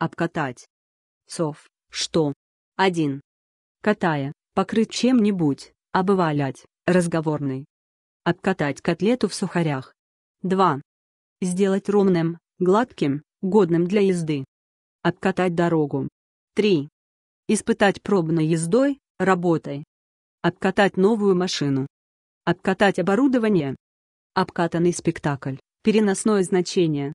обкатать. Сов, что? 1. Катая, покрыть чем-нибудь, обвалять, разговорный. Обкатать котлету в сухарях. 2. Сделать ровным, гладким, годным для езды. Обкатать дорогу. 3. Испытать пробной ездой, работой. Обкатать новую машину. Обкатать оборудование. Обкатанный спектакль. Переносное значение.